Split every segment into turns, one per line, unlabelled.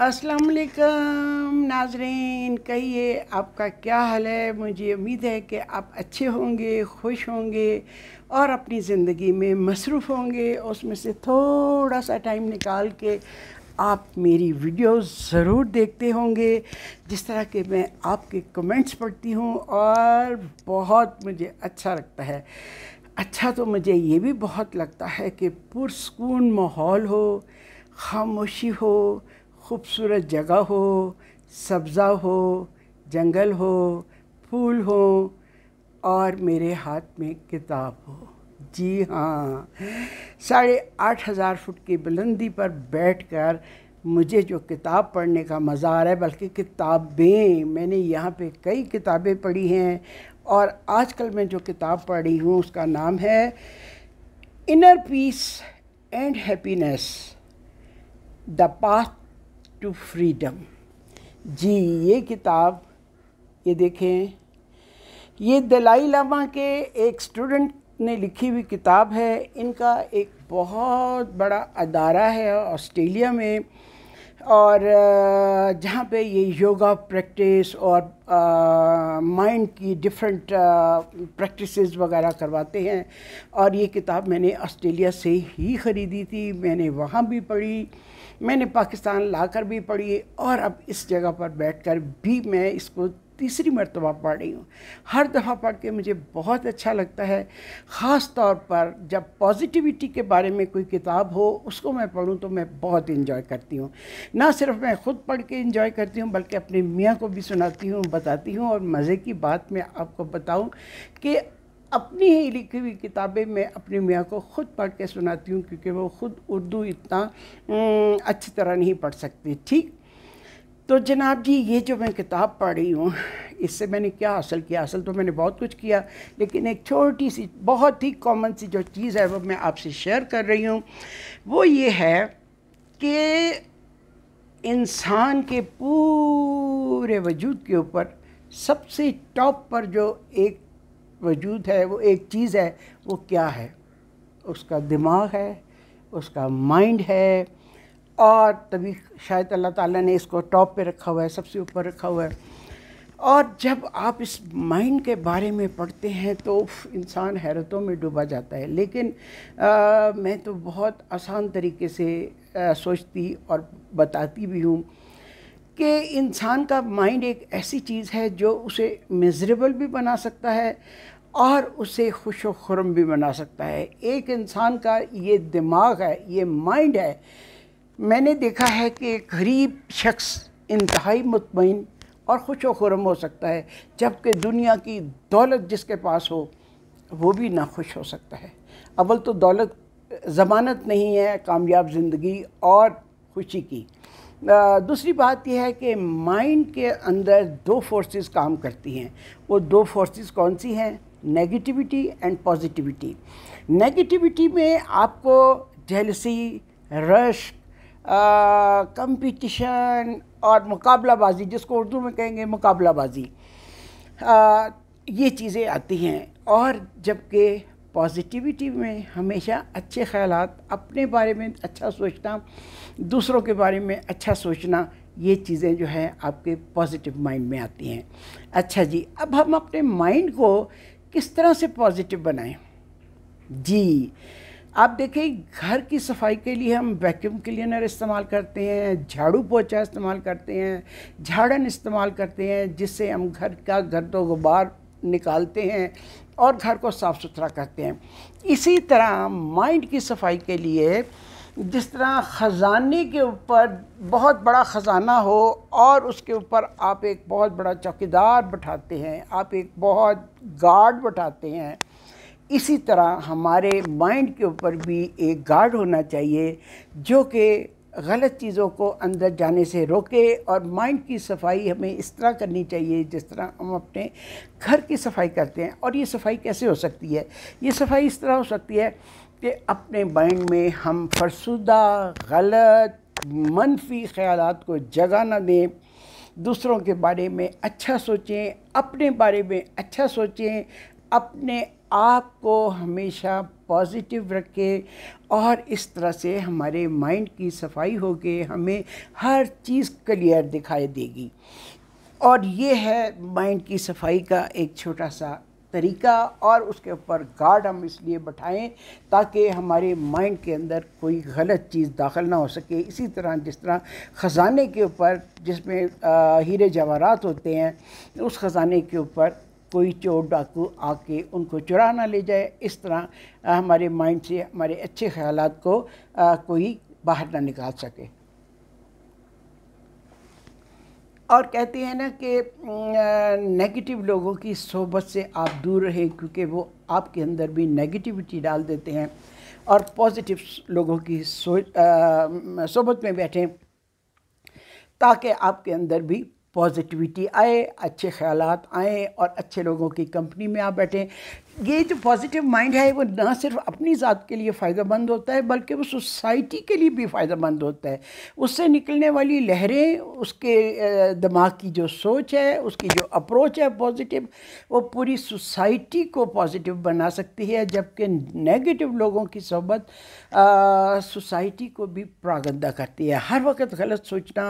अस्सलाम वालेकुम नाजरीन कहिए आपका क्या हाल है मुझे उम्मीद है कि आप अच्छे होंगे खुश होंगे और अपनी ज़िंदगी में मसरूफ़ होंगे उसमें से थोड़ा सा टाइम निकाल के आप मेरी वीडियो ज़रूर देखते होंगे जिस तरह के मैं आपके कमेंट्स पढ़ती हूँ और बहुत मुझे अच्छा लगता है अच्छा तो मुझे ये भी बहुत लगता है कि पुरस्कून माहौल हो खामोशी हो खूबसूरत जगह हो सब्ज़ा हो जंगल हो फूल हो और मेरे हाथ में किताब हो जी हाँ साढ़े आठ हज़ार फुट की बुलंदी पर बैठकर मुझे जो किताब पढ़ने का मज़ा आ रहा है बल्कि किताबें मैंने यहाँ पे कई किताबें पढ़ी हैं और आजकल मैं जो किताब पढ़ी हूँ उसका नाम है inner peace and happiness the path to freedom जी ये किताब ये देखें ये दलाई लामा के एक स्टूडेंट ने लिखी हुई किताब है इनका एक बहुत बड़ा अदारा है ऑस्ट्रेलिया में और जहाँ पे ये योगा प्रैक्टिस और माइंड की डिफरेंट प्रैक्टिसेस वगैरह करवाते हैं और ये किताब मैंने ऑस्ट्रेलिया से ही ख़रीदी थी मैंने वहाँ भी पढ़ी मैंने पाकिस्तान लाकर भी पढ़ी और अब इस जगह पर बैठकर भी मैं इसको तीसरी मरतबा पढ़ रही हूँ हर दफ़ा पढ़ के मुझे बहुत अच्छा लगता है ख़ास तौर पर जब पॉजिटिविटी के बारे में कोई किताब हो उसको मैं पढ़ूँ तो मैं बहुत इन्जॉय करती हूँ ना सिर्फ मैं ख़ुद पढ़ के इंजॉय करती हूँ बल्कि अपने मियाँ को भी सुनाती हूँ बताती हूँ और मज़े की बात मैं आपको बताऊँ कि अपनी ही लिखी हुई किताबें मैं अपनी मियाँ को ख़ुद पढ़ के सुनाती हूँ क्योंकि वो ख़ुद उर्दू इतना अच्छी तरह नहीं पढ़ सकती ठीक तो जनाब जी ये जो मैं किताब पढ़ रही हूँ इससे मैंने क्या हासिल किया हासिल तो मैंने बहुत कुछ किया लेकिन एक छोटी सी बहुत ही कॉमन सी जो चीज़ है वो मैं आपसे शेयर कर रही हूँ वो ये है कि इंसान के पूरे वजूद के ऊपर सबसे टॉप पर जो एक वजूद है वो एक चीज़ है वो क्या है उसका दिमाग है उसका माइंड है और तभी शायद अल्लाह ताला ने इसको टॉप पे रखा हुआ है सबसे ऊपर रखा हुआ है और जब आप इस माइंड के बारे में पढ़ते हैं तो इंसान हैरतों में डूबा जाता है लेकिन आ, मैं तो बहुत आसान तरीके से आ, सोचती और बताती भी हूँ कि इंसान का माइंड एक ऐसी चीज़ है जो उसे मेजरेबल भी बना सकता है और उसे खुश खुरम भी बना सकता है एक इंसान का ये दिमाग है ये माइंड है मैंने देखा है कि एक गरीब शख्स इंतहाई मुतमिन और खुश खुरम हो सकता है जबकि दुनिया की दौलत जिसके पास हो वो भी ना खुश हो सकता है अव्वल तो दौलत ज़मानत नहीं है कामयाब ज़िंदगी और खुशी की दूसरी बात यह है कि माइंड के अंदर दो फोर्सेस काम करती हैं वो दो फोर्सेस कौन सी हैं नेगेटिविटी एंड पॉजिटिविटी नेगेटिविटी में आपको जेलसी रश कंपटीशन और मुकाबलाबाजी जिसको उर्दू में कहेंगे मुकाबलाबाजी ये चीज़ें आती हैं और जबकि पॉजिटिविटी में हमेशा अच्छे ख्याल अपने बारे में अच्छा सोचना दूसरों के बारे में अच्छा सोचना ये चीज़ें जो है आपके पॉजिटिव माइंड में आती हैं अच्छा जी अब हम अपने माइंड को किस तरह से पॉजिटिव बनाएं जी आप देखें घर की सफाई के लिए हम वैक्यूम क्लीनर इस्तेमाल करते हैं झाड़ू पोछा इस्तेमाल करते हैं झाड़न इस्तेमाल करते हैं जिससे हम घर का घर तो गुबार निकालते हैं और घर को साफ़ सुथरा करते हैं इसी तरह माइंड की सफाई के लिए जिस तरह ख़जाने के ऊपर बहुत बड़ा ख़जाना हो और उसके ऊपर आप एक बहुत बड़ा चौकीदार बैठाते हैं आप एक बहुत गार्ड बैठाते हैं इसी तरह हमारे माइंड के ऊपर भी एक गार्ड होना चाहिए जो कि गलत चीज़ों को अंदर जाने से रोके और माइंड की सफाई हमें इस तरह करनी चाहिए जिस तरह हम अपने घर की सफाई करते हैं और ये सफाई कैसे हो सकती है ये सफाई इस तरह हो सकती है कि अपने माइंड में हम फरसुदा गलत मनफी ख्याल को जगह ना दें दूसरों के बारे में अच्छा सोचें अपने बारे में अच्छा सोचें अपने आपको हमेशा पॉजिटिव रखे और इस तरह से हमारे माइंड की सफाई होके हमें हर चीज़ क्लियर दिखाई देगी और ये है माइंड की सफाई का एक छोटा सा तरीका और उसके ऊपर गार्ड हम इसलिए बैठाएं ताकि हमारे माइंड के अंदर कोई गलत चीज़ दाखिल ना हो सके इसी तरह जिस तरह ख़ज़ाने के ऊपर जिसमें हीरे जवाहरात होते हैं उस ख़ज़ाने के ऊपर कोई चोर डाकू आके उनको चुरा ना ले जाए इस तरह हमारे माइंड से हमारे अच्छे ख्याल को आ, कोई बाहर ना निकाल सके और कहते हैं ना कि नेगेटिव लोगों की सोबत से आप दूर रहें क्योंकि वो आपके अंदर भी नेगेटिविटी डाल देते हैं और पॉजिटिव लोगों की सोबत में बैठें ताकि आपके अंदर भी पॉजिटिविटी आए अच्छे ख्याल आएँ और अच्छे लोगों की कंपनी में आप बैठें ये जो पॉजिटिव माइंड है वो ना सिर्फ अपनी ज़ात के लिए फ़ायदेमंद होता है बल्कि वो सोसाइटी के लिए भी फ़ायदेमंद होता है उससे निकलने वाली लहरें उसके दिमाग की जो सोच है उसकी जो अप्रोच है पॉजिटिव वो पूरी सोसाइटी को पॉजिटिव बना सकती है जबकि नेगेटिव लोगों की सोबत सोसाइटी को भी प्रागंदा करती है हर वक्त गलत सोचना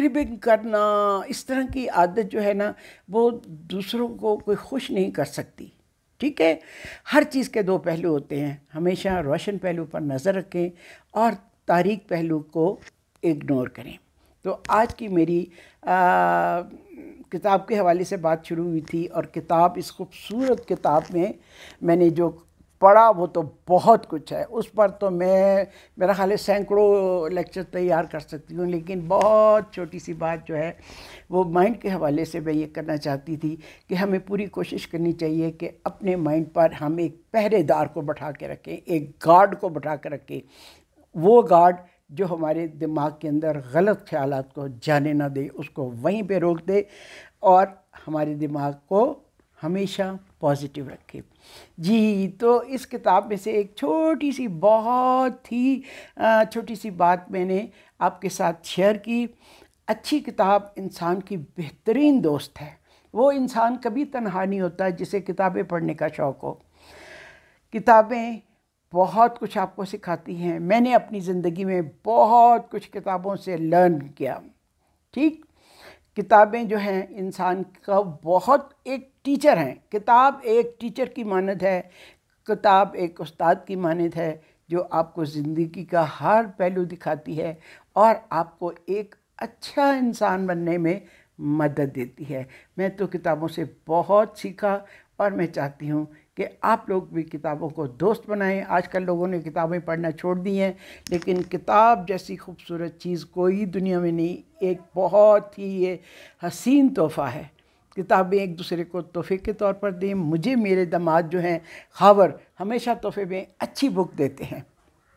क्रिबिंग करना इस तरह की आदत जो है ना वो दूसरों को कोई खुश नहीं कर सकती ठीक है हर चीज़ के दो पहलू होते हैं हमेशा रोशन पहलू पर नज़र रखें और तारीख पहलू को इग्नोर करें तो आज की मेरी आ, किताब के हवाले से बात शुरू हुई थी और किताब इस खूबसूरत किताब में मैंने जो पढ़ा वो तो बहुत कुछ है उस पर तो मैं मेरा ख्याल है सैकड़ों लेक्चर तैयार कर सकती हूँ लेकिन बहुत छोटी सी बात जो है वो माइंड के हवाले से मैं ये करना चाहती थी कि हमें पूरी कोशिश करनी चाहिए कि अपने माइंड पर हम एक पहरेदार को बैठा के रखें एक गार्ड को बैठा के रखें वो गार्ड जो हमारे दिमाग के अंदर गलत ख्याल को जाने ना दे उसको वहीं पर रोक दे और हमारे दिमाग को हमेशा पॉजिटिव रखें जी तो इस किताब में से एक छोटी सी बहुत ही छोटी सी बात मैंने आपके साथ शेयर की अच्छी किताब इंसान की बेहतरीन दोस्त है वो इंसान कभी तनहा नहीं होता जिसे किताबें पढ़ने का शौक़ हो किताबें बहुत कुछ आपको सिखाती हैं मैंने अपनी ज़िंदगी में बहुत कुछ किताबों से लर्न किया ठीक किताबें जो हैं इंसान का बहुत एक टीचर हैं किताब एक टीचर की मानद है किताब एक उस्ताद की मानद है जो आपको ज़िंदगी का हर पहलू दिखाती है और आपको एक अच्छा इंसान बनने में मदद देती है मैं तो किताबों से बहुत सीखा और मैं चाहती हूँ कि आप लोग भी किताबों को दोस्त बनाएं आजकल लोगों ने किताबें पढ़ना छोड़ दी हैं लेकिन किताब जैसी खूबसूरत चीज़ कोई दुनिया में नहीं एक बहुत ही ये हसीन तोहफ़ा है किताबें एक दूसरे को तोहफे के तौर पर दें मुझे मेरे दामाद जो हैं खावर हमेशा तोहफे में अच्छी बुक देते हैं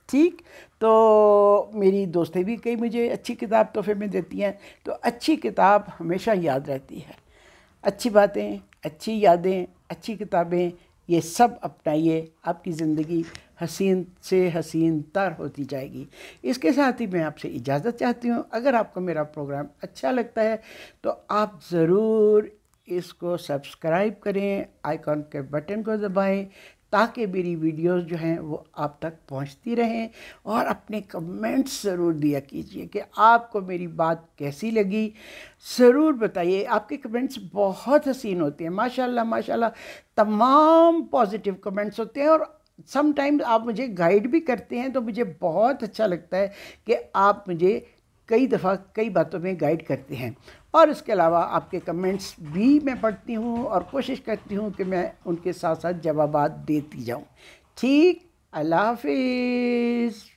ठीक तो मेरी दोस्तें भी कई मुझे अच्छी किताब तोहफे में देती हैं तो अच्छी किताब हमेशा याद रहती है अच्छी बातें अच्छी यादें अच्छी किताबें ये सब अपनाइए आपकी ज़िंदगी हसीन से हसीन तर होती जाएगी इसके साथ ही मैं आपसे इजाज़त चाहती हूँ अगर आपको मेरा प्रोग्राम अच्छा लगता है तो आप ज़रूर इसको सब्सक्राइब करें आइकॉन के बटन को दबाएं ताकि मेरी वीडियोस जो हैं वो आप तक पहुंचती रहें और अपने कमेंट्स ज़रूर दिया कीजिए कि आपको मेरी बात कैसी लगी ज़रूर बताइए आपके कमेंट्स बहुत हसीन होते हैं माशाल्लाह माशाल्लाह तमाम पॉजिटिव कमेंट्स होते हैं और समटाइम्स आप मुझे गाइड भी करते हैं तो मुझे बहुत अच्छा लगता है कि आप मुझे कई दफ़ा कई बातों में गाइड करते हैं और इसके अलावा आपके कमेंट्स भी मैं पढ़ती हूँ और कोशिश करती हूँ कि मैं उनके साथ साथ जवाब देती जाऊँ ठीक अल्लाह हाफिज़